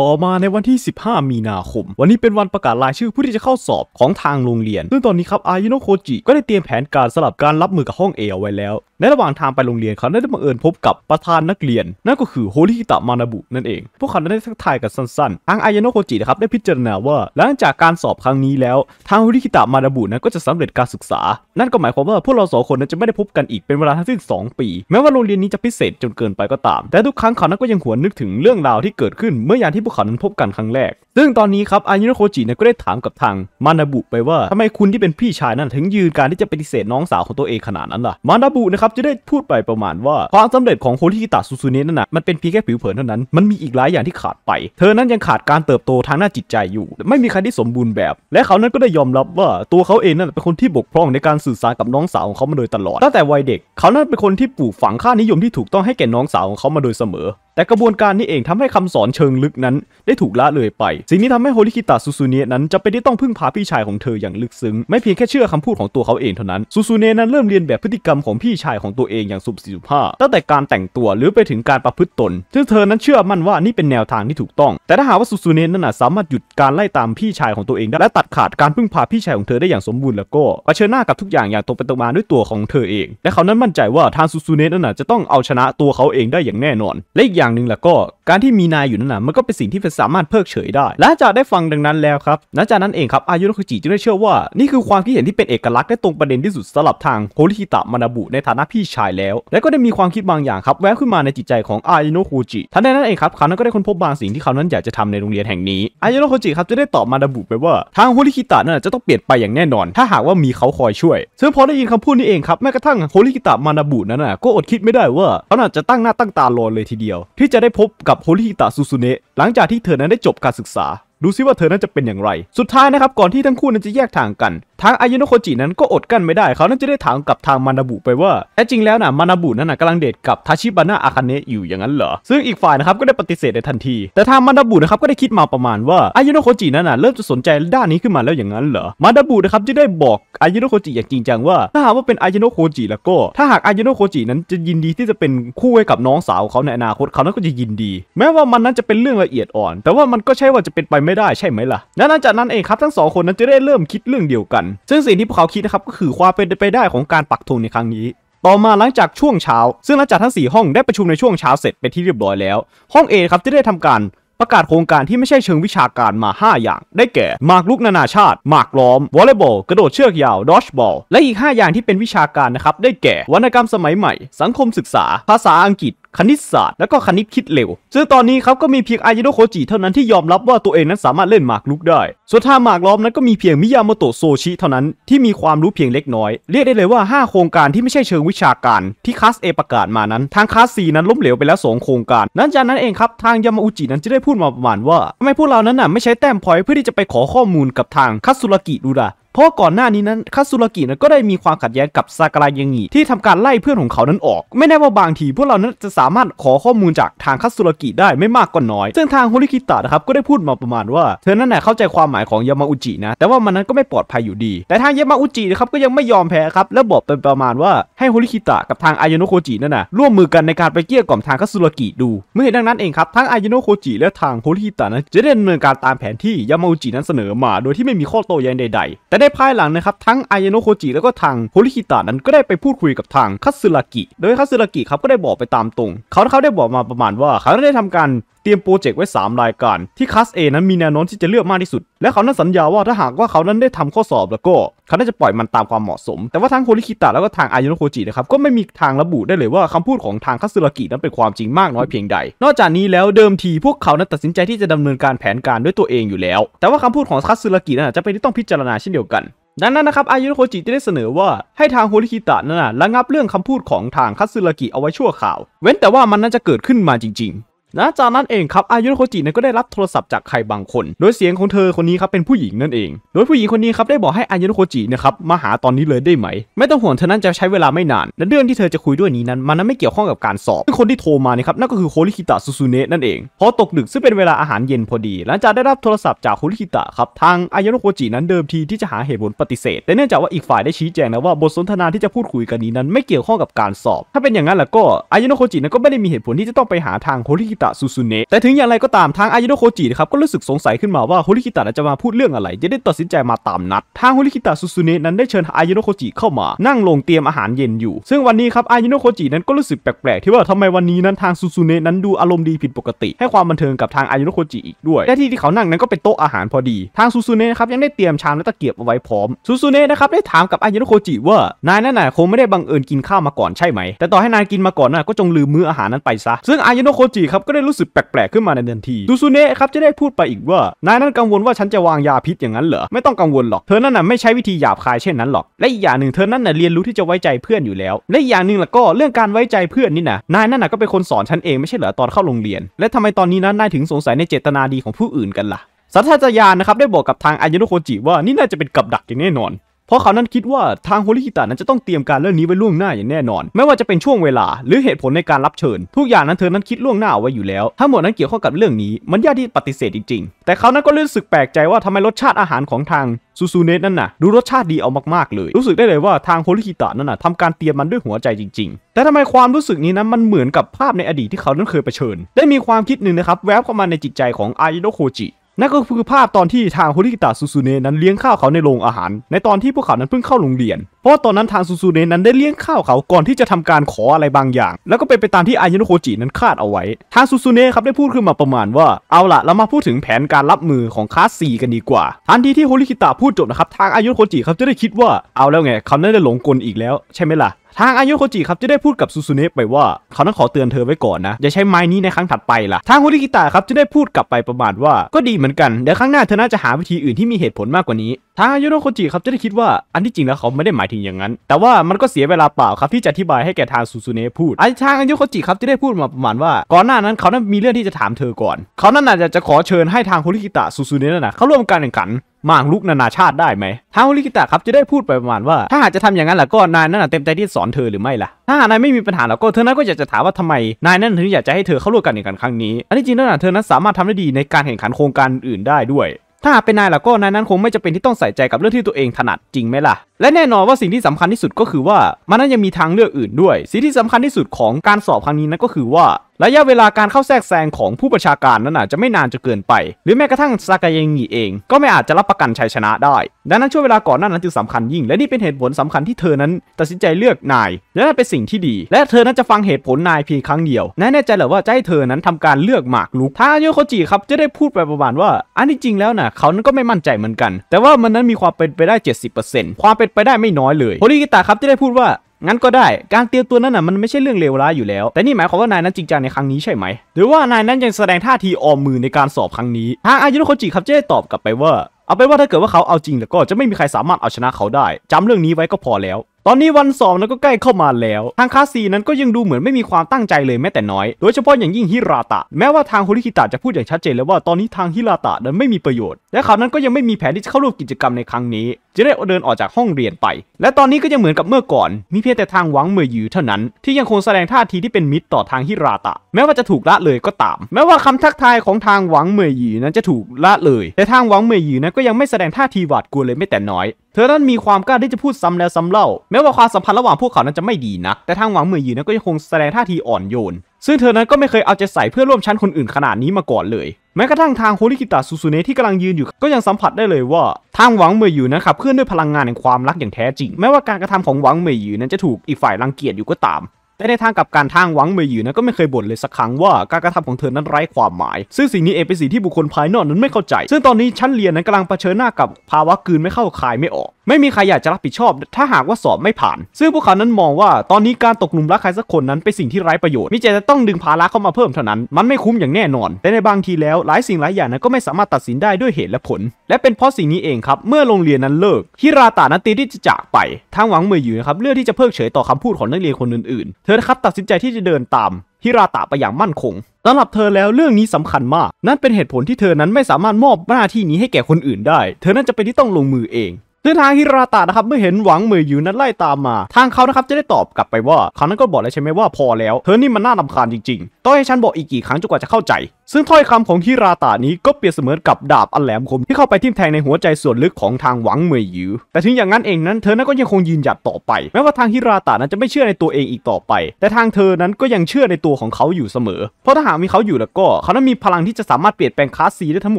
ต่อมาในวันที่ 15 มีนาคม วันนี้เป็นวันประกาศรายชื่อผู้ที่จะเข้าสอบของทางโรงเรียนซึ่งตอนนี้ครับอายุโนโคจิก็ได้เตรียมแผนการสลับการรับมือกับห้องเอเอาไว้แล้วและระหว่างทางไปโรงเรียนเขาได้บังเอิญพบกับประธานนักเรียน นั่นก็คือโฮลิฮิตะมานาบุนั่นเอง พวกเขาได้ทักทายกันสั้นๆทางอายโนโคจินะครับได้พิจารณาว่าหลังจากการสอบครั้งนี้แล้ว ทางโฮลิฮิตะมานาบุนั้นก็จะสำเร็จการศึกษา นั่นก็หมายความว่าพวกเราสองคนนั้นจะไม่ได้พบกันอีกเป็นเวลาทั้งสิ้น2 ปี แม้ว่าโรงเรียนนี้จะพิเศษจนเกินไปก็ตาม แต่ทุกครั้งเขานั้นก็ยังหวนนึกถึงเรื่องราวที่เกิดขึ้นเมื่อยามที่พวกเขานั้นพบกันครั้งแรก ซึ่งตอนนี้ครับอายุโนโคจิเนี่ยก็ได้ถามกับทางมานาบุไปว่าทำไมคุณที่เป็นพี่ชายนั้นถึงยืนการที่จะปฏิเสธน้องสาวของตัวเองขนาดนั้นล่ะมานาบุนะครับจะได้พูดไปประมาณว่าความสำเร็จของโฮลิคิตะซูซูเนะนั่นนะมันเป็นเพียงแค่ผิวเผินเท่านั้น มันมีอีกหลายอย่างที่ขาดไป เธอนั้นยังขาดการเติบโตทางหน้าจิตใจอยู่ ไม่มีใครที่สมบูรณ์แบบ และเขานั้นก็ได้ยอมรับว่าตัวเขาเองนั้นเป็นคนที่บกพร่องในการสื่อสารกับน้องสาวของเขามาโดยตลอดตั้งแต่วัยเด็ก เขานั้นเป็นคนที่ปลูกฝังค่านิยมที่ถูกต้องให้แก่น้องสาวของเขามาโดยเสมอแต่กระบวนการนี้เองทำให้คำสอนเชิงลึกนั้น ได้ถูกละเลยไป สิ่งนี้ทำให้โฮลิคิตะซูซูเนะนั้นจะเป็นที่ต้องพึ่งพาพี่ชายของเธออย่างลึกซึ้ง ไม่เพียงแค่เชื่อคำพูดของตัวเขาเองเท่านั้นซูซูเนะนั้นเริ่มเรียนแบบพฤติกรรมของพี่ชายของตัวเองอย่างสุบสิบุภาพตั้งแต่การแต่งตัวหรือไปถึงการประพฤติตนซึ่งเธอนั้นเชื่อมั่นว่านี่เป็นแนวทางที่ถูกต้อง แต่ถ้าหากว่าซูซูเนะนั้นสามารถหยุดการไล่ตามพี่ชายของตัวเอง ได้และตัดขาดการพึ่งพาพี่ชายของเธอได้อย่างสมบูรณ์แล้วก็เผชิญหน้ากับทุกอย่างอย่างตรงไปตรงมาด้วยตัวของเธอเองและเขานั้นมั่นใจว่าทางซูซูเนะนั้นจะต้องเอาชนะตัวเขาเองได้อย่างแน่นอนและอีกอย่างย่างหนึ่งละก็การที่มีนายอยู่นั่นน่ะมันก็เป็นสิ่งที่สามารถเพิกเฉยได้หลังจากได้ฟังดังนั้นแล้วครับหลังจากนั้นเองครับอายุโนคจิจึงได้เชื่อว่า นี่คือความคิดเห็นที่เป็นเอกลักษณ์และตรงประเด็นที่สุดสำหรับทางโฮลิคิตะมานาบุ ในฐานะพี่ชายแล้ว และก็ได้มีความคิดบางอย่างครับ แวบขึ้นมาในจิตใจของอายุโนคจิทันใดนั้นเองครับเขานั้นก็ได้ค้นพบบางสิ่งที่เขานั้นอยากจะทำในโรงเรียนแห่งนี้อายุโนคจิครับจะได้ตอบมานาบุไปว่าทางโฮลิคิตะนั่นจะต้องเปลี่ยนไปอย่างแน่นอนถ้าหากว่ามีเขาคอยช่วยซึ่งพอได้ยินคำพูดนี้เองครับแม้กระทั่งโฮลิคิตะมานาบุนั้นะก็อดคิดไม่ได้ว่าเขาน่าจะตั้งหน้าตั้งตารอเลยทีเดียวที่จะได้พบกับโฮลิฮิตะซูซุเนะ หลังจากที่เธอนั้นได้จบการศึกษาดูซิว่าเธอนั้นจะเป็นอย่างไร สุดท้ายนะครับก่อนที่ทั้งคู่นั้นจะแยกทางกัน ทางอายุโนโคจินั้นก็อดกั้นไม่ได้ เขานั้นจะได้ถามกับทางมานาบุไปว่าแท้จริงแล้วนะมานาบุนั้นนะกำลังเดทกับทาชิบานะอาคาเนะอยู่อย่างนั้นเหรอ ซึ่งอีกฝ่ายนะครับก็ได้ปฏิเสธในทันที แต่ทางมานาบุนะครับก็ได้คิดมาประมาณว่าอายุโนโคจินั้นนะเริ่มจะสนใจด้านนี้ขึ้นมาแล้วอย่างนั้นเหรอ มานาบุนะครับจะได้บอกอายุโนโคจิอย่างจริง จังว่า ถ้าหากว่าเป็นอายุโนโคจิแล้วก็ ถ้าหากอายุโนโคจินั้นจะยินดีที่จะเป็นคู่ให้กับน้องสาวเขาในอนาคตเขานั้นก็จะยินดี แม้ว่ามันนั้นจะเป็นเรื่องละเอียดอ่อน แต่ว่ามันก็ใช่ว่าจะเป็นไปไม่ได้ใช่ไหมล่ะและหลังจากนั้นเองครับทั้งสองคนนั้นจะได้เริ่มคิดเรื่องเดียวกัน ซึ่งสิ่งที่พวกเขาคิดนะครับก็คือความเป็นไปได้ของการปักธงในครั้งนี้ ต่อมาหลังจากช่วงเช้าซึ่งหลังจากทั้ง4ห้องได้ประชุมในช่วงเช้าเสร็จเป็นที่เรียบร้อยแล้ว ห้อง A ครับจะได้ทำการประกาศโครงการที่ไม่ใช่เชิงวิชาการมา 5 อย่าง ได้แก่ หมากลุกนานาชาติ หมากล้อม วอลเลย์บอล กระโดดเชือกยาว ดอชบอล และอีก 5 อย่างที่เป็นวิชาการนะครับได้แก่ วรรณกรรมสมัยใหม่ สังคมศึกษา ภาษาอังกฤษคณิตศาสตร์และก็คณิตคิดเร็วซึ่งตอนนี้ครับ ก็มีเพียงอายโดโคจิเท่านั้นที่ยอมรับว่าตัวเองนั้นสามารถเล่นหมากรุกได้ ส่วนทาหมากล้อมนั้นก็มีเพียงมิยามโตะโซชิเท่านั้นที่มีความรู้เพียงเล็กน้อย เรียกได้เลยว่า 5 โครงการที่ไม่ใช่เชิงวิชาการ ที่คัสเอประกาศมานั้น ทางคัสซีนั้นล้มเหลวไปแล้ว2โครงการ นั้นจากนั้นเองครับทางยามาอุจินั้นจะได้พูดมาประมาณว่าทำไมพวกเรานั้นน่ะไม่ใช้แต้มพอยเพื่อที่จะไปขอข้อมูลกับทางคัสสุรกิดูดะเพราะก่อนหน้านี้นั้นคาซุรากินั้นก็ได้มีความขัดแย้งกับซาการายังิที่ทำการไล่เพื่อนของเขานั้นออก ไม่แน่ว่าบางที พวกเรานั้นจะสามารถขอข้อมูลจากทางคาซุรากิได้ไม่มากก็น้อย ซึ่งทางฮุริคิตะนะครับก็ได้พูดมาประมาณว่าเธอนั่นแหละเข้าใจความหมายของยามาอุจินะ แต่ว่ามันนั้นก็ไม่ปลอดภัยอยู่ดี แต่ทางยามาอุจินะครับก็ยังไม่ยอมแพ้ครับและบอกเป็นประมาณว่าให้ฮุริคิตะกับทางอายโนโคจินั่นนะร่วมมือกันในการไปเกี้ยกล่อมทางคาซุรากิดู เมื่อเหตุดังนั้นเองครับทั้งอายโนโคจิและทางฮุริคิตะนั้นจะได้ดำเนินการตามแผนที่ยามาอุจินั้นเสนอมา โดยที่ไม่มีข้อโต้แย้งใดๆแต่ในภายหลังนะครับ ทั้งอายโนโคจิแล้วก็ทางโฮลิคิตะนั้นก็ได้ไปพูดคุยกับทางคัตสึรากิ โดยคัตสึรากิครับ ก็ได้บอกไปตามตรงเขาเขาได้บอกมาประมาณว่าเขาได้ทำการเตรียมโปรเจกต์ไว้3รายการ ที่คัสเอนั้นมีแนวโน้มที่จะเลือกมากที่สุด และเขานั้นสัญญาว่าถ้าหากว่าเขานั้นได้ทำข้อสอบแล้วก็ เขาน่าจะปล่อยมันตามความเหมาะสม แต่ว่าทางโคริคิตะแล้วก็ทางอายุโนโคจินะครับ ก็ไม่มีทางระบุได้เลยว่าคำพูดของทางคาสึรากินั้นเป็นความจริงมากน้อยเพียงใด นอกจากนี้แล้วเดิมทีพวกเขานั้นตัดสินใจที่จะดำเนินการแผนการด้วยตัวเองอยู่แล้ว แต่ว่าคำพูดของคาสึรากินั้นจะเป็นที่ต้องพิจารณาเช่นเดียวกันดังนั้นนะครับอายุโคจิได้เสนอว่า ให้ทางโฮลิคิตะนั้นระงับเรื่องคำพูดของทางคัตสึรากิเอาไว้ชั่วข่าวเว้นแต่ว่ามันน้นจะเกิดขึ้นมาจริงนะจากนั้นเองครับอายุโคจิเนี่ยก็ได้รับโทรศัพท์จากใครบางคนโดยเสียงของเธอคนนี้ครับเป็นผู้หญิงนั่นเอง โดยผู้หญิงคนนี้ครับได้บอกให้อายุโคจินะครับมาหาตอนนี้เลยได้ไหม ไม่ต้องห่วงเธอนั้นจะใช้เวลาไม่นานและเรื่องที่เธอจะคุยด้วยนี้นั้นมันนั้นไม่เกี่ยวข้องกับการสอบซึ่งคนที่โทรมานี่ครับนั่นก็คือโคริคิตะซูซูเนะนั่นเอง พอตกดึกซึ่งเป็นเวลาอาหารเย็นพอดี หลังจากได้รับโทรศัพท์จากโคริคิตะครับทางอายุโคจินั้นเดิมทีที่จะหาเหตุผลปฏิเสธแต่เนื่องจากว่าอีกฝ่ายได้ชี้แจงนะว่าบทสนทนาที่จะพูดคุยกันนี้นั้นไม่เกี่ยวข้องกับการสอบ ถ้าเป็นอย่างนั้นแล้วก็อายุโคจินั้นก็ไม่ได้มีเหตุผลที่จะต้องไปหาทางโคลิคิตะซูซูเนะแต่ถึงอย่างไรก็ตามทางอายโนโคจินะครับก็รู้สึกสงสัยขึ้นมาว่าฮฮริคิตะจะมาพูดเรื่องอะไร จะได้ตัดสินใจมาตามนัด ทางฮฮริคิตะซูซูเนะนั้นได้เชิญอายโนโคจิเข้ามา นั่งลงเตรียมอาหารเย็นอยู่ ซึ่งวันนี้ครับอายโนโคจินั้นก็รู้สึกแปลกๆ ที่ว่าทำไมวันนี้นั้นทางซูซูเนะนั้นดูอารมณ์ดีผิดปกติ ให้ความบันเทิงกับทางอายโนโคจิอีกด้วยและที่ที่เขานั่งนั้นก็เป็นโต๊ะอาหารพอดี ทางซูซูเนะครับยังได้เตรียมชามและตะเกียบเอาไว้พร้อมซูซูเนะครับได้ถามกับอายโนโคจิว่านายนั่นน่ะคงไม่ได้บังเอิญกินข้าวมาก่อนใช่ไหม แต่ต่อให้นายกินมาก่อนน่ะก็จงลืมมื้ออาหารนั้นไปซะซึ่งอายโนโคจิครับก็ได้รู้สึกแปลกๆขึ้นมาในทันทีดูซูเนะครับจะได้พูดไปอีกว่านายนั้นกังวลว่าฉันจะวางยาพิษอย่างนั้นเหรอไม่ต้องกังวลหรอกเธอนั่นน่ะไม่ใช้วิธีหยาบคายเช่นนั้นหรอกและอีกอย่างหนึ่งเธอนั่นน่ะเรียนรู้ที่จะไว้ใจเพื่อนอยู่แล้ว และอีกอย่างหนึ่งล่ะก็เรื่องการไว้ใจเพื่อนนี่นะนายนั่นน่ะ ก็เป็นคนสอนฉันเองไม่ใช่เหรอตอนเข้าโรงเรียน และทำไมตอนนี้นั้นนายถึงสงสัยในเจตนาดีของผู้อื่นกันล่ะสัทยาจยานนะครับได้บอกกับทางอายุโนโคจิว่านี่น่าจะเป็นกับดักอย่างแน่นอนเพราะเขานั้นคิดว่าทางโฮลิคิตะนั้นจะต้องเตรียมการเรื่องนี้ไว้ล่วงหน้าอย่างแน่นอน ไม่ว่าจะเป็นช่วงเวลาหรือเหตุผลในการรับเชิญ ทุกอย่างนั้นเธอนั้นคิดล่วงหน้าไว้อยู่แล้ว ทั้งหมดนั้นเกี่ยวข้องกับเรื่องนี้มันยากที่ปฏิเสธจริงๆ แต่เขานั้นก็รู้สึกแปลกใจว่าทำไมรสชาติอาหารของทางซูซูเนะนั่นน่ะดูรสชาติดีเอามากๆเลย รู้สึกได้เลยว่าทางโฮลิคิตะนั่นน่ะทำการเตรียมมันด้วยหัวใจจริง ๆ แต่ทำไมความรู้สึกนี้นะมันเหมือนกับภาพในอดีตที่เขานั้นเคยเผชิญ ได้มีความคิดหนึ่งนะครับแวบเข้ามาในจิตใจของอายโนโคจินั่นก็คือภาพตอนที่ทางฮฮริกิตะซูซูเนะนั้นเลี้ยงข้าวเขาในโรงอาหาร ในตอนที่พวกเขานั้นเพิ่งเข้าโรงเรียน เพราะตอนนั้นทางซูซูเนะนั้นได้เลี้ยงข้าวเขาก่อนที่จะทำการขออะไรบางอย่าง แล้วก็เป็นไปตามที่อายุโนโคจินั้นคาดเอาไว้ทางซูซูเนะครับได้พูดขึ้นมาประมาณว่าเอาละเรามาพูดถึงแผนการรับมือของคาสีกันดีกว่าทันทีที่ฮฮริกิตะพูดจบนะครับทางอายุโนโคจิครับจะได้คิดว่าเอาแล้วไงเขาได้หลงกลอีกแล้วใช่ไหมล่ะทางอายุโคจิครับจะได้พูดกับซูซูเนะไปว่า เขาต้องขอเตือนเธอไว้ก่อนนะอย่าใช้ไม้นี้ในครั้งถัดไปล่ะ ทางฮุริกิตะครับจะได้พูดกลับไปประมาณว่า ก็ดีเหมือนกัน เดี๋ยวครั้งหน้าเธอน่าจะหาวิธีอื่นที่มีเหตุผลมากกว่านี้ ทางอายุโคจิครับจะได้คิดว่าอันที่จริงแล้วเขาไม่ได้หมายถึงอย่างนั้น แต่ว่ามันก็เสียเวลาเปล่าครับที่จะอธิบายให้แก่ทางซูซูเนะพูดไอ้ทางอายุโคจิครับจะได้พูดมาประมาณว่า ก่อนหน้านั้นเขานั้นมีเรื่องที่จะถามเธอก่อน เขานั้นอาจจะขอเชิญให้ทางฮุริกิตะซูซูเนะนะเขาร่วมกันแข่งขันมางลุกนานาชาติได้ไหม ทาวลิกิตะครับจะได้พูดไปประมาณว่า ถ้าหากจะทำอย่างนั้นล่ะก็นายนั่นเต็มใจที่สอนเธอหรือไม่ล่ะ ถ้านายไม่มีปัญหาแล้วก็เธอนั้นก็อยากจะถามว่าทำไมนายนั่นถึงอยากจะให้เธอเข้าร่วมการแข่งขันครั้งนี้ อันนี้จริงนะเธอนั้นสามารถทำได้ดีในการแข่งขันโครงการอื่นได้ด้วย ถ้าเป็นนายล่ะก็นายนั้นคงไม่จำเป็นที่ต้องใส่ใจกับเรื่องที่ตัวเองถนัดจริงไหมล่ะ และแน่นอนว่าสิ่งที่สำคัญที่สุดก็คือว่ามันนั้นยังมีทางเลือกอื่นด้วย สิ่งที่สำคัญที่สุดของการสอบครั้งนี้นั้นก็คือว่าระยะเวลาการเข้าแทรกแซงของผู้ประชาการนั้นอาจจะไม่นานจนเกินไป หรือแม้กระทั่งซากายงิเอง ก็ไม่อาจจะรับประกันชัยชนะได้ดังนั้นช่วงเวลาก่อนหน้านั้นจึงสำคัญยิ่งและนี่เป็นเหตุผลสำคัญที่เธอนั้น ตัดสินใจเลือกนาย และนั่นเป็นสิ่งที่ดี และเธอนั้นจะฟังเหตุผลนายเพียงครั้งเดียวแน่ใจหรือว่าจะให้เธอนั้นทำการเลือกหมากลุกท้าโยโคจิครับจะได้พูดไปประมาณว่า อันที่จริงแล้วนะเขานั้นก็ไม่มั่นใจเหมือนกัน แต่ว่ามันนั้นมีความเป็นไปได้ 70%ความเป็นไปได้ไม่น้อยเลยโฮลิกิตาครับจะได้พูดว่างั้นก็ได้การเตรียมตัวนั้นน่ะมันไม่ใช่เรื่องเลวร้ายอยู่แล้ว แต่นี่หมายความว่านายนั้นจริงจังในครั้งนี้ใช่ไหมหรือว่านายนั้นยังแสดงท่าทีออมมือในการสอบครั้งนี้ทางอายุโคจิครับจะได้ตอบกลับไปว่า เอาไปว่าถ้าเกิดว่าเขาเอาจริงแล้วก็จะไม่มีใครสามารถเอาชนะเขาได้จำเรื่องนี้ไว้ก็พอแล้ว ตอนนี้วันสอบนั้นก็ใกล้เข้ามาแล้ว ทางคาซีนั้นก็ยังดูเหมือนไม่มีความตั้งใจเลยแม้แต่น้อย โดยเฉพาะอย่างยิ่งฮิราตะ แม้ว่าทางฮุริคิตะจะพูดอย่างชัดเจนแล้วว่าตอนนี้ทางฮิราตะนั้นไม่มีประโยน์ และเขานั้นก็ยังไม่มีแผนที่จะเข้าร่วมกิจกรรมในครั้งนี้จะได้เดินออกจากห้องเรียนไป และตอนนี้ก็ยังเหมือนกับเมื่อก่อน มีเพียงแต่ทางหวังเมยยือเท่านั้นที่ยังคงแสดงท่าทีที่เป็นมิตรต่อทางฮิราตะ แม้ว่าจะถูกละเลยก็ตาม แม้ว่าคำทักทายของทางหวังเมยยือนั้นจะถูกละเลย แต่ทางหวังเมยยือนั้นก็ยังไม่แสดงท่าทีหวาดกลัวเลยไม่แต่น้อย เธอนั้นมีความกล้าที่จะพูดซ้ำแล้วซ้ำเล่าแม้ว่าความสัมพันธ์ระหว่างพวกเขานั้นจะไม่ดีนะแต่ทางหวังเมมยอย่นั้นก็ยังคงแสดงท่าทีอ่อนโยนซึ่งเธอนั้นก็ไม่เคยเอาใจใส่เพื่อร่วมชั้นคนอื่นขนาดนี้มาก่อนเลย แม้กระทั่งทางโฮลิกิตาซูซูเนะที่กำลังยืนอยู่ก็ยังสัมผัสได้เลยว่าทางหวังเมยอยู่นะครับเพื่อนด้วยพลังงานแห่งความรักอย่างแท้จริง แม้ว่าการกระทำของหวังเมยอยู่นั้นจะถูกอีกฝ่ายรังเกียจอยู่ก็ตาม แต่ในทางกับการทางหวังเมยอยู่นั้นก็ไม่เคยบ่นเลยสักครั้งว่า การกระทำของเธอนั้นไร้ความหมาย ซึ่งสิ่งนี้เองเป็นสิ่งที่บุคคลภายนอกนั้นไม่เข้าใจ ซึ่งตอนนี้ชั้นเรียนนั้นกำลังเผชิญหน้ากับ ภาวะกืนไม่เข้าคายไม่ออกไม่มีใครอยากจะรับผิดชอบถ้าหากว่าสอบไม่ผ่าน ซึ่งพวกเขานั้นมองว่าตอนนี้การตกหลุมรักใครสักคนนั้นเป็นสิ่งที่ไร้ประโยชน์ มิเจจะต้องดึงภาระเข้ามาเพิ่มเท่านั้น มันไม่คุ้มอย่างแน่นอน แต่ในบางทีแล้วหลายสิ่งหลายอย่างนั้นก็ไม่สามารถตัดสินได้ด้วยเหตุและผล และเป็นเพราะสิ่งนี้เองครับเมื่อโรงเรียนนั้นเลิกฮิราตานันตีที่จะจากไปทางหวังเมื่อยู่นะครับเลือกที่จะเพิกเฉยต่อคำพูดของนักเรียนคนอื่นๆเธอครับตัดสินใจที่จะเดินตามฮิราตะไปอย่างมั่นคงสำหรับเธอแล้วเรื่องนี้สำคัญมาก นั่นเป็นเหตุผลที่เธอนั้นไม่สามารถมอบหน้าที่นี้ให้แก่คนอื่นได้ เธอน้นจะเป็นที่ต้องลงมือเองซึ่งทางฮิราตะนะครับเมื่อเห็นหวังเหมยอยู่นั้นไล่ตามมา ทางเขานะครับจะได้ตอบกลับไปว่าเขานั้นก็บอกแล้วใช่ไหมว่าพอแล้ว เธอนี่มันน่าลำคาญจริง ๆ ต้องให้ฉันบอกอีกกี่ครั้งจนกว่าจะเข้าใจซึ่งถ้อยคำของฮิราตะนี้ก็เปรียบเสมือนกับดาบอันแหลมคม ที่เข้าไปทิ่มแทงในหัวใจส่วนลึกของทางหวังเมยยู แต่ถึงอย่างนั้นเองนั้น เธอนั้นก็ยังคงยืนหยัดต่อไป แม้ว่าทางฮิราตะนั้นจะไม่เชื่อในตัวเองอีกต่อไป แต่ทางเธอนั้นก็ยังเชื่อในตัวของเขาอยู่เสมอ เพราะถ้าหากมีเขาอยู่แล้วก็เขานั้นมีพลังที่จะสามารถเปลี่ยนแปลงคลาสซีได้ทั้งห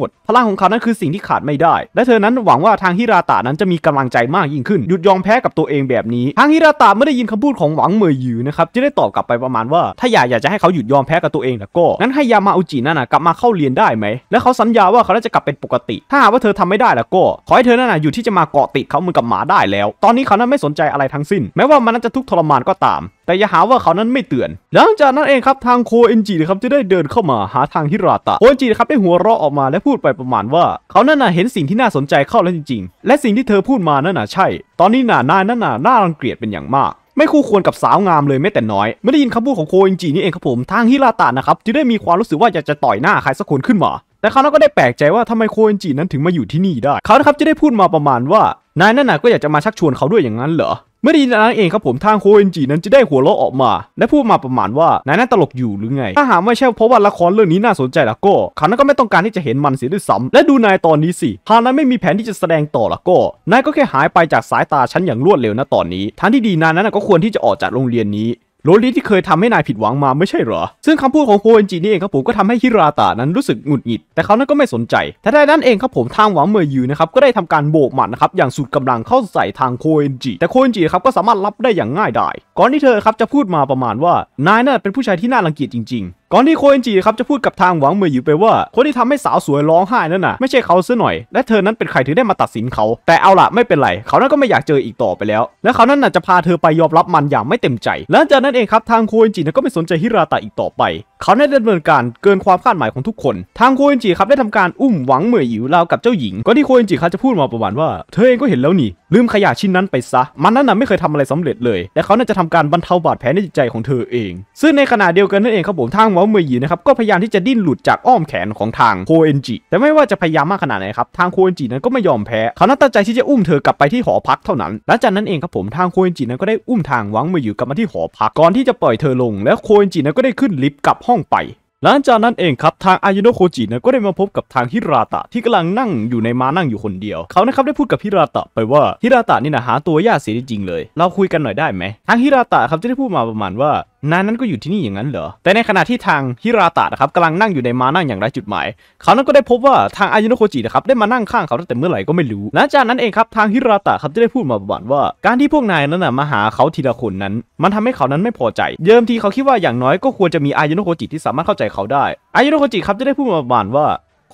มด พลังของเขา นั้นคือสิ่งที่ขาดไม่ได้ และเธอนั้นหวังว่าทางฮิราตะนั้นจะมีกำลังใจมากยิ่งขึ้นหยุดยอมแพ้กับตัวเองแบบนี้ทางฮิราตะไม่ได้ยินคำพูดของหวังเมยยูนะครับจะได้ตอบกลับไปประมาณว่า ถ้าอยากอยากจะให้เขาหยุดยอมแพ้กับตัวเองแล้วก็นั้นให้ยามาอุจินั้นน่ะกลับมาเข้าเรียนได้ไหม และเขาสัญญาว่าเขาจะกลับเป็นปกติ ถ้าหากว่าเธอทำไม่ได้ล่ะก็ ขอให้เธอนั่นน่ะอยู่ที่จะมาเกาะติดเขาเหมือนกับหมาได้แล้ว ตอนนี้เขานั้นไม่สนใจอะไรทั้งสิ้น แม้ว่ามันนั้นจะทุกข์ทรมานก็ตาม แต่อย่าหาว่าเขานั้นไม่เตือน หลังจากนั้นเองครับทางโคเอนจีนะครับจะได้เดินเข้ามาหาทางฮิราตะโคเอนจีนะครับได้หัวเราะออกมาและพูดไปประมาณว่า เขานั่นน่ะเห็นสิ่งที่น่าสนใจเข้าแล้วจริงๆ และสิ่งที่เธอพูดมานั่นน่ะใช่ ตอนนี้น่ะนายนั่นน่ะน่ารังเกียจเป็นอย่างมากไม่คู่ควรกับสาวงามเลยแม้แต่น้อย ไม่ได้ยินคำพูดของโคอินจินี่เองครับผมทางฮิราตะนะครับจึงได้มีความรู้สึกว่าอยากจะต่อยหน้าใครสักคนขึ้นมา แต่เขาก็ได้แปลกใจว่าทำไมโคอินจินั้นถึงมาอยู่ที่นี่ได้เขาครับจะได้พูดมาประมาณว่านายนั่นน่ะก็อยากจะมาชักชวนเขาด้วยอย่างนั้นเหรอมื่อได้ยินนั้นเองครับผมทางโคเอนจินั้นจะได้หัวเราะออกมา และพูดมาประมาณว่านายน่าตลกอยู่หรือไง ถ้าหากไม่ใช่ เพราะว่าละครเรื่องนี้น่าสนใจละก็เขานั้นก็ไม่ต้องการที่จะเห็นมันเสียด้วยซ้ำและดูนายตอนนี้สิหานน้นไม่มีแผนที่จะแสดงต่อละก็นายก็แค่หายไปจากสายตาฉันอย่างรวดเร็วนะตอนนี้ ทางที่ดีนายนั้นก็ควรที่จะออกจากโรงเรียนนี้โรลลี่ที่เคยทำให้นายผิดหวังมาไม่ใช่เหรอ ซึ่งคำพูดของโฮเอนจีนี่เองครับผมก็ทำให้ฮิราตานั้นรู้สึกหงุดหงิด แต่เขานั้นก็ไม่สนใจ แต่ได้นั้นเองครับผมทางหวังเมย์ยูนะครับก็ได้ทำการโบกหมัดนะครับอย่างสุดกำลังเข้าใส่ทางโคเอนจีแต่โคเอนจีครับก็สามารถรับได้อย่างง่ายดายก่อนที่เธอครับจะพูดมาประมาณว่านายน่นเป็นผู้ชายที่น่ารังเกียจจริงๆก่อนที่โคเอนจิครับจะพูดกับทางหวังเมยอยู่ไปว่า คนที่ทำให้สาวสวยร้องไห้นั่นน่ะ ไม่ใช่เขาซะหน่อย และเธอนั้นเป็นใครถึงได้มาตัดสินเขา แต่เอาล่ะไม่เป็นไรเขานั้นก็ไม่อยากเจออีกต่อไปแล้ว และเขานั้นน่ะจะพาเธอไปยอมรับมันอย่างไม่เต็มใจหลังจากนั้นเองครับทางโคเอนจิก็ไม่สนใจฮิราตะอีกต่อไปเขาได้ดำเนินการเกินความคาดหมายของทุกคน ทางโคเอนจิครับได้ทำการ อุ้มหวังเหมยอิ๋วราวกับเจ้าหญิงก่อนที่โคเอนจิเขาจะพูดมาประมาณว่าเธอเองก็เห็นแล้วนี่ ลืมขยะชิ้นนั้นไปซะ มันนั้นน่ะไม่เคยทำอะไรสำเร็จเลย และเขาน่าจะทำการบรรเทาบาดแผลในจิตใจของเธอเอง ซึ่งในขณะเดียวกันนั่นเองครับผมทางหวังเหมยอิ๋วนะครับก็พยายามที่จะดิ้นหลุดจากอ้อมแขนของทางโคเอนจิแต่ไม่ว่าจะพยายามมากขนาดไหนครับทางโคเอนจินั้นก็ไม่ยอมแพ้ เขาตั้งใจที่จะอุ้มเธอกลับไปที่หอพักเท่านั้นหลังจากนั้นเองครับผมทางโคเอนจินั้นก็ได้อุ้มทางหวังเหมยอิวกลับมาที่หอพักก่อนที่จะปล่อยเธอลง แลวโคเอนจินั้นก็ได้ขึ้นลิฟต์กับห้องไป หลังจากนั้นเองครับทางอายุโนโคจินะก็ได้มาพบกับทางฮิราตะที่กำลังนั่งอยู่ในม้านั่งอยู่คนเดียว เขานะครับได้พูดกับฮิราตะไปว่าฮิราตะนี่นะหาตัวยากเสียจริงเลย เราคุยกันหน่อยได้ไหม ทางฮิราตะครับจะได้พูดมาประมาณว่านายนั้นก็อยู่ที่นี่อย่างนั้นเหรอ แต่ในขณะที่ทางฮิราตะนะครับกำลังนั่งอยู่ในมานั่งอย่างไรจุดหมาย เขานั้นก็ได้พบว่าทางอายุโนโคจินะครับได้มานั่งข้างเขาตั้งแต่เมื่อไหร่ก็ไม่รู้ หลังจากนั้นเองครับทางฮิราตะครับจะได้พูดมาประมาณว่า การที่พวกนายนั้นนะมาหาเขาทีละคนนั้น มันทำให้เขานั้นไม่พอใจเดิมทีเขาคิดว่าอย่างน้อยก็ควรจะมีอายุโนโคจิที่สามารถเข้าใจเขาได้ อายุโนโคจิครับจะได้พูดมาประมาณว่า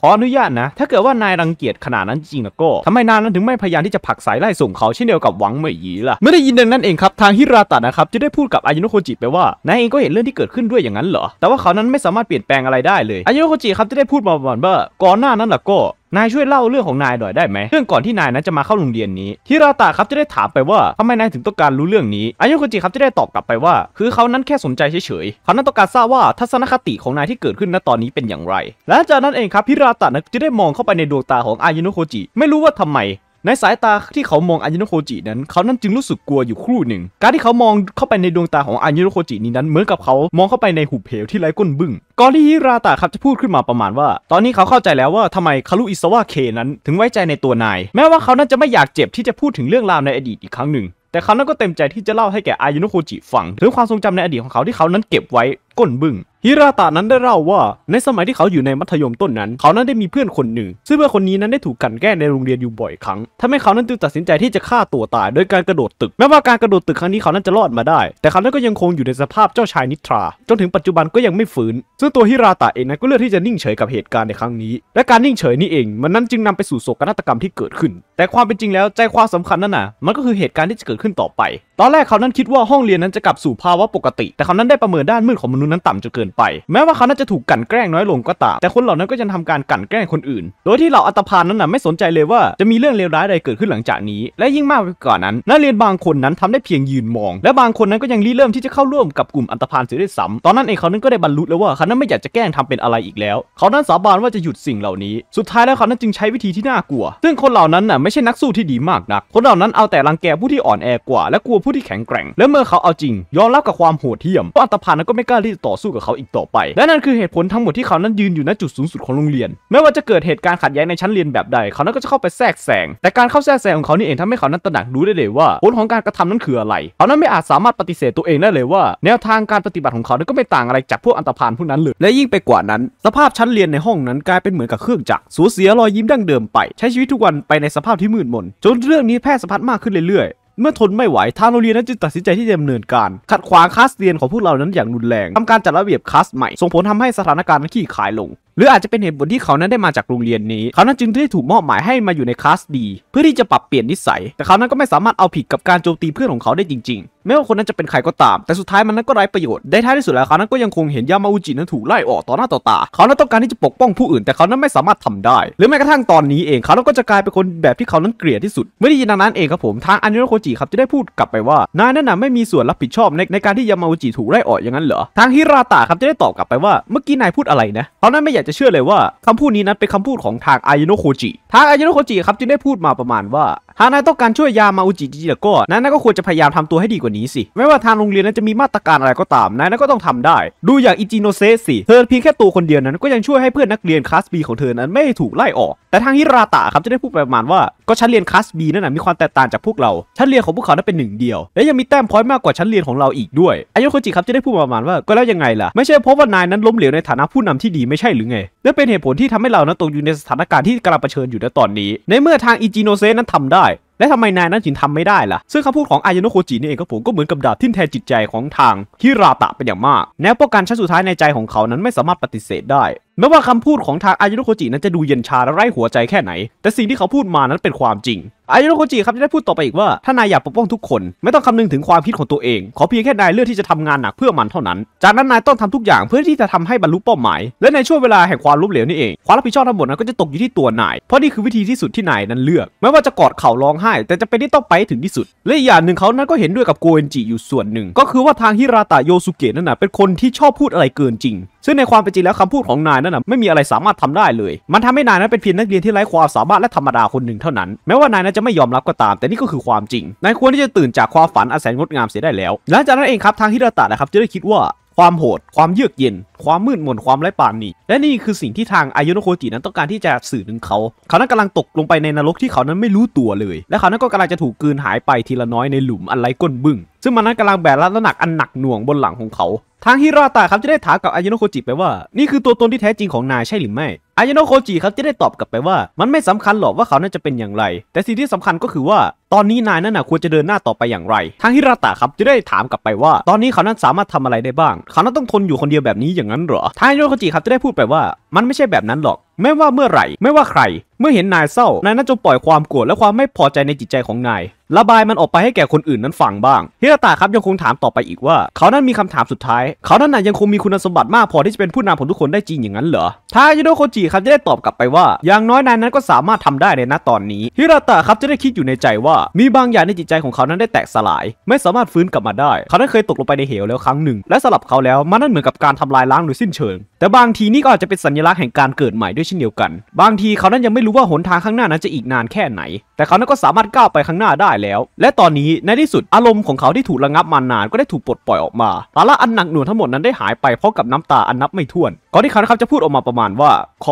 ขออนุญาตนะ ถ้าเกิดว่านายรังเกียจขนาดนั้นจริงก็ทำไมนายนั้นถึงไม่พยายามที่จะผลักสายไล่ส่งเขาเช่นเดียวกับหวังเหมยหยีล่ะเมื่อได้ยินดังนั้นเองครับทางฮิราตะนะครับจะได้พูดกับอายุโนโคจิไปว่านายเองก็เห็นเรื่องที่เกิดขึ้นด้วยอย่างนั้นเหรอ แต่ว่าเขานั้นไม่สามารถเปลี่ยนแปลงอะไรได้เลย อายุโนโคจิครับจะได้พูดมาประมาณว่าก่อนหน้านั้นล่ะก็นายช่วยเล่าเรื่องของนายหน่อยได้ไหมเรื่องก่อนที่นายนั้นจะมาเข้าโรงเรียนนี้ฮิราตะครับจะได้ถามไปว่าทำไมนายถึงต้องการรู้เรื่องนี้อายุคุจิครับจะได้ตอบกลับไปว่า คือเขานั้นแค่สนใจเฉยๆเขานั้นต้องการทราบว่าทัศนคติของนายที่เกิดขึ้นณตอนนี้เป็นอย่างไรและจากนั้นเองครับฮิราตะนั้นจะได้มองเข้าไปในดวงตาของอายุโนโคจิไม่รู้ว่าทำไมในสายตาที่เขามองอายุโนโคจินั้นเขานั้นจึงรู้สึกกลัวอยู่ครู่หนึ่ง การที่เขามองเข้าไปในดวงตาของอายุโนโคจินี้นั้นเหมือนกับเขามองเข้าไปในหุบเหวที่ไร้ก้นบึ้งก่อนที่ฮิราตะครับจะพูดขึ้นมาประมาณว่า ตอนนี้เขาเข้าใจแล้วว่าทำไมคารุอิสวะเคนั้นถึงไว้ใจในตัวนาย แม้ว่าเขานั้นจะไม่อยากเจ็บที่จะพูดถึงเรื่องราวในอดีตอีกครั้งหนึ่ง แต่เขานั้นก็เต็มใจที่จะเล่าให้แก่อายุโนโคจิฟังถึงความทรงจำในอดีตของเขาที่เขานั้นเก็บไว้ก้นบึง้งฮิราตะนั้นได้เล่าว่า ในสมัยที่เขาอยู่ในมัธยมต้นนั้น เขานั้นได้มีเพื่อนคนหนึ่ง ซึ่งเพื่อนคนนี้นั้นได้ถูกกันแกล้งในโรงเรียนอยู่บ่อยครั้ง ทำให้เขานั้นจึงตัดสินใจที่จะฆ่าตัวตายโดยการกระโดดตึกแม้ว่าการกระโดดตึกครั้งนี้เขานั้นจะรอดมาได้ แต่เขานั้นก็ยังคงอยู่ในสภาพเจ้าชายนิทราจนถึงปัจจุบันก็ยังไม่ฟื้น ซึ่งตัวฮิราตะเองนั้นก็เลือกที่จะนิ่งเฉยกับเหตุการณ์ในครั้งนี้และการนิ่งเฉยนี่เอง มันนั้นจึงนำไปสู่โศกนาฏกรรมที่เกิดขึ้น แต่ความเป็นจริงแล้วใจความสำคัญนั้นน่ะมันก็คือเหตุการณ์ที่จะเกิดขึ้นต่อไป ตอนแรกเขานั้นคิดว่าห้องเรียนนั้นจะกลับสู่ภาวะปกติ แต่เขานั้นได้ประเมินด้านมืดของมนุษย์นั้นต่ำจนเกินไปแม้ว่าเขาน่าจะถูกกันแกล้งน้อยลงก็ตามแต่คนเหล่านั้นก็ยังทำการกันแกล้งคนอื่น โดยที่เหล่าอัตภานนั้นนะไม่สนใจเลยว่าจะมีเรื่องเลวร้ายใดเกิดขึ้นหลังจากนี้ และยิ่งมากไปกว่านั้น นักเรียนบางคนนั้นทำได้เพียงยืนมองและบางคนนั้นก็ยังรีเริ่มที่จะเข้าร่วมกับกลุ่มอัตพานเสียด้วยซ้ำตอนนั้นเองเขานั้นก็ได้บรรลุแล้วว่าเขานั้นไม่อยากจะแกล้งทำเป็นอะไรอีกแล้ว เขานั้นสาบานว่าจะหยุดสิ่งเหล่านี้ สุดท้ายแล้วเขานั้นจึงใช้วิธีที่น่ากลัว ซึ่งคนเหล่านั้นน่ะไม่ใช่นักสู้ที่ดีมากนักคนเหล่านั้นเอาแต่รังแกผู้ที่อ่อนแอกว่าและกลัวผู้ที่แข็งแกร่ง และเมื่อเขาเอาจริงยอมรับกับความโหดเหี้ยม อัตพานนั้นก็ไม่กล้ารที่จะต่อสู้กับเขาอีกต่อไปและนั่นคือเหตุผลทั้งหมดที่เขานั้นยืนอยู่ณจุดสูงสุดของโรงเรียนไม่ว่าจะเกิดเหตุการณ์ขัดแย้งในชั้นเรียนแบบใด เขานั้นก็จะเข้าไปแทรกแซงแต่การเข้าแทรกแซงของเขานี่เองทำให้เขานั้นตระหนักรู้ได้เลยว่าผลของการกระทำนั้นคืออะไรเขานั้นไม่อาจสามารถปฏิเสธตัวเองได้เลยว่าแนวทางการปฏิบัติของเขานั้นก็ไม่ต่างอะไรจากพวกอันตรพานพวกนั้นเลยและยิ่งไปกว่านั้น สภาพชั้นเรียนในห้องนั้นกลายเป็นเหมือนกับเครื่องจักรสูญเสียรอยยิ้มดั้งเดิมไป ใช้ชีวิตทุกวันไปในสภาพที่มืดมนจนเรื่องนี้แพร่สะพัดมากขึ้นเรื่อยๆเมื่อทนไม่ไหว ทางโรงเรียนนั้นจึงตัดสินใจที่จะดำเนินการ ขัดขวางคลาสเรียนของพวกเรานั้นอย่างรุนแรงทำการจัดระเบียบคลาสใหม่ ส่งผลทำให้สถานการณ์ขี้ขายลงหรืออาจจะเป็นเหตุผลที่เขานั้นได้มาจากโรงเรียนนี้ เขานั้นจึงได้ถูกมอบหมายให้มาอยู่ในคลาสดี เพื่อที่จะปรับเปลี่ยนนิสัย แต่เขานั้นก็ไม่สามารถเอาผิดกับการโจมตีเพื่อนของเขาได้จริงๆ ไม่ว่าคนนั้นจะเป็นใครก็ตาม แต่สุดท้ายมันนั้นก็ไร้ประโยชน์ ได้ท้ายที่สุดแล้วเขานั้นก็ยังคงเห็นยามาอุจินั้นถูกไล่ออกต่อหน้าต่อตา เขานั้นต้องการที่จะปกป้องผู้อื่นแต่เขานั้นไม่สามารถทำได้ หรือแม้กระทั่งตอนนี้เองเขาก็จะกลายเป็นคนแบบที่เขานั้นเกลียดที่สุด เมื่อได้ยินดังนั้นเองครับผมทางอันนิโรโคจิครับจะได้พูดกลับไปว่านายนั่นน่ะไม่มีส่วนรับผิดชอบในในการที่ยามาอุจิถูกไล่ออกอย่างนั้นเหรอทางฮิราตะครับจะได้ตอบกลับไปว่าเมื่อกี้นายพูดอะไรนะเขานั้นไม่อยากากจะเชื่อเลยว่าคำพูดนี้นั้นเป็นคำพูดของทางอายโนโคจิ ทางอายโนโคจิครับจึงได้พูดมาประมาณว่าหากนายต้องการช่วยยามาอุจิจิแล้วก็นายนั่นก็ควรจะพยายามทำตัวให้ดีกว่านี้สิไม่ว่าทางโรงเรียนนั้นจะมีมาตรการอะไรก็ตามนายนั่นก็ต้องทำได้ ดูอย่างอิจิโนเซสิ เธอเพียงแค่ตัวคนเดียวนั้น ก็ยังช่วยให้เพื่อนนักเรียนคลาสบีของเธอนั้น ไม่ถูกไล่ออก แต่ทางฮิราตะครับจะได้พูดประมาณว่าก็ชั้นเรียนคลาสบีนั่นนะมีความแตกต่างจากพวกเรา ชั้นเรียนของพวกเขานั้นเป็นหนึ่งเดียว และยังมีแต้มพอยต์มากกว่าชั้นเรียนของเราอีกด้วยอายุคุจิครับจะได้พูดประมาณว่าก็แล้วยังไงล่ะไม่ใช่เพราะว่านายนั้นล้มเหลวในฐานะผู้นำที่ดีไม่ใช่หรือไง และเป็นเหตุผลที่ทำให้เรานั้นตกอยู่ในสถานการณ์ที่กำลังเผชิญอยู่ในตอนนี้ ในเมื่อทางอิจิโนเซนั้นทำได้และทำไมนายนั้นถึงทำไม่ได้ล่ะซึ่งคำพูดของอายโนโคจินี่เองครับผมก็เหมือนกับดาบทิ่มแทงจิตใจของทางฮิราตะเป็นอย่างมากแนวป้องกันชั้นสุดท้ายในใจของเขานั้นไม่สามารถปฏิเสธได้แม้ว่าคำพูดของทางอายโนโคจินั้นจะดูเย็นชาและไร้หัวใจแค่ไหน แต่สิ่งที่เขาพูดมานั้นเป็นความจริงอายุโนโคจิครับจะได้พูดต่อไปอีกว่าถ้านายอยากปกป้องทุกคน ไม่ต้องคำนึงถึงความคิดของตัวเอง ขอเพียงแค่นายเลือกที่จะทำงานหนักเพื่อมันเท่านั้น จากนั้นนายต้องทำทุกอย่างเพื่อที่จะทำให้บรรลุเป้าหมายและในช่วงเวลาแห่งความล้มเหลวนี่เอง ความรับผิดชอบทั้งหมดนั้นก็จะตกอยู่ที่ตัวนาย เพราะนี่คือวิธีที่สุดที่นายนั้นเลือกไม่ว่าจะกอดเข่าร้องไห้ แต่จะเป็นที่ต้องไปถึงที่สุด และอีกอย่างหนึ่งเขานั้นก็เห็นด้วยกับโกเอนจิอยู่ส่วนหนึ่ง ก็คือว่าทางฮิราตะโยสุเกะนั่นนะเป็นคนที่ชอบพูดอะไรเกินจริง ซึ่งในความเป็นจริงแล้วคำพูดของนายนั้นนะไม่มีอะไรสามารถทำได้เลย มันทำให้นายนั้นเป็นเพียงนักเรียนที่ไร้ความสามารถและธรรมดาคนหนึ่งเท่านั้นแม้ว่านายนั้นจะะไม่ยอมรับก็ตาม แต่นี่ก็คือความจริง นายควรที่จะตื่นจากความฝันอันแสน งดงามเสียได้แล้วหลังจากนั้นเองครับทางฮิราตะนะครับจะได้คิดว่า ความโหดความเยือกเย็นความมืดมนความไร้ปานนี่ และนี่คือสิ่งที่ทางอายุโนโคจินั้นต้องการที่จะสื่อถึงเขาเขานั้นกำลังตกลงไปในนรกที่เขานั้นไม่รู้ตัวเลยและเขานั้นก็กำลังจะถูกกืนหายไปทีละน้อยในหลุมอันไร้ก้นบึง้งซึ่งมันนั้นกำลังแบกรับน้ำหนักอันหนักหน่วงบนหลังของเขา ทางฮิราตะครับจะได้ถามกับอายุโนโคจิไปว่านี่คือตัวตนที่แท้จริงของนายใช่หรือไม่อายโนโคจิครับะได้ตอบกลับไปว่ามันไม่สำคัญหรอกว่าเขาน่าจะเป็นอย่างไรแต่สิ่งที่สำคัญก็คือว่า ตอนนี้นายนั่นนะควรจะเดินหน้าต่อไปอย่างไรทางฮิราตะครับจะได้ถามกลับไปว่า ตอนนี้เขานั้นสามารถทำอะไรได้บ้าง เขานั้นต้องทนอยู่คนเดียวแบบนี้อย่างนั้นหรอทางายโนโคจิครับจะได้พูดไปว่า มันไม่ใช่แบบนั้นหรอกไม่ว่าเมื่อไหร่ ไม่ว่าใคร เมื่อเห็นนายเศร้านายน่าจะปล่อยความกลัวและความไม่พอใจในจิตใจของนาย ระบายมันออกไปให้แก่คนอื่นนั้นฟังบ้างฮิราตะครับยังคงถามต่อไปอีกว่า เขานั้นมีคำถามสุดท้ายเขานั้นน่ะยังคงมีคุณสมบัติมากพอที่จะเป็นผู้นำของทุกคนได้จริงอย่างนั้นเหรอทายโนโคจิคครับจะได้ตอบกลับไปว่า อย่างน้อยนายนั้นก็สามารถทำได้ในณตอนนี้ฮิราตะครับจะได้คิดอยู่ในใจว่ามีบางอย่างในจิตใจของเขานั้นได้แตกสลาย ไม่สามารถฟื้นกลับมาได้เขานั้นเคยตกลงไปในเหวแล้วครั้งหนึ่ง และสลับเขาแล้วมันนั่นเหมือนกับการทำลายล้างหรือสิ้นเชิง แต่บางทีนี่ก็อาจจะเป็นสัญลักษณ์แห่งการเกิดใหม่ด้วยเช่นเดียวกัน บางทีเขานั้นยังไม่รู้ว่าหนทางข้างหน้านั้นจะอีกนานแค่ไหน แต่เขานั้นก็สามารถก้าวไปข้างหน้าได้แล้ว และตอนนี้ในที่สุดอารมณ์ของเขาที่ถูกระงับมานานก็ได้ถูกปลดปล่อยออกมาภาระอันหนักหน่วงทั้งหมดนั้นได้หายไปพร้อมกับน้ำตาอันนับไม่ถ้วน ก่อนที่เขาครับจะพูดออกมาประมาณว่าขอ